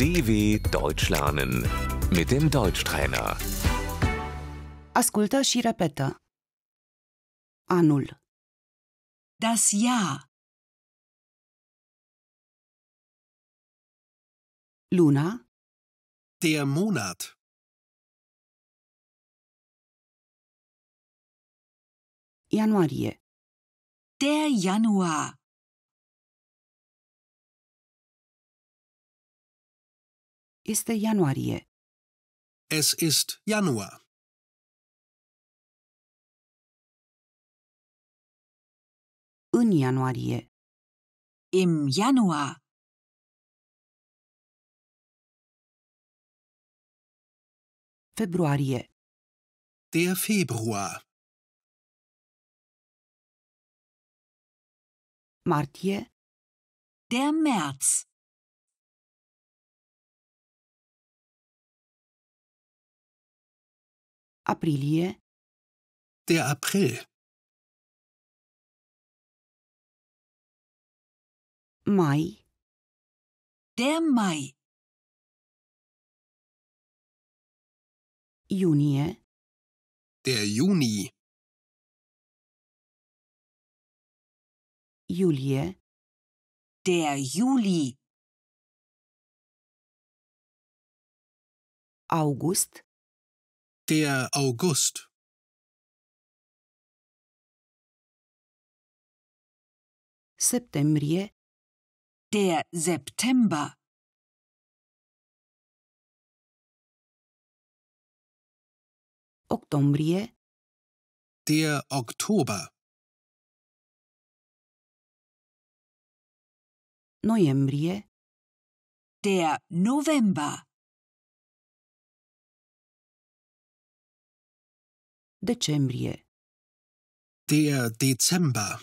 DW Deutsch lernen mit dem Deutschtrainer. Asculta și repetă. Anul. Das Jahr. Luna, Der Monat. ianuarie. Der Januar. este ianuarie. Es ist Januar. În ianuarie. Im Januar. Februarie. Der Februar. Martie. Der März. Aprilie. Der April. Mai. Der Mai. Juni. Der Juni. Julie. Der Juli. August. Der August Septembre Der September Oktombrie Der Oktober Noiembrie Der November decembrie. Der Dezember.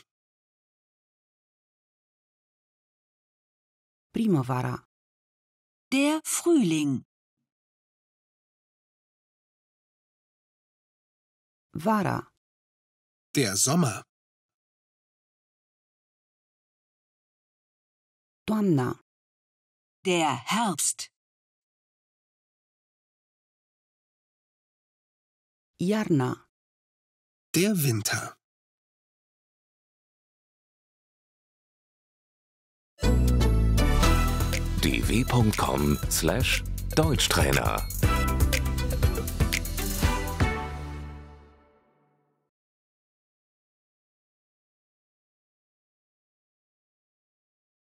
Primovara. Der Frühling. Vara. Der Sommer. Toamna. Der Herbst. Iarna. Der Winter. dw.com/deutschtrainer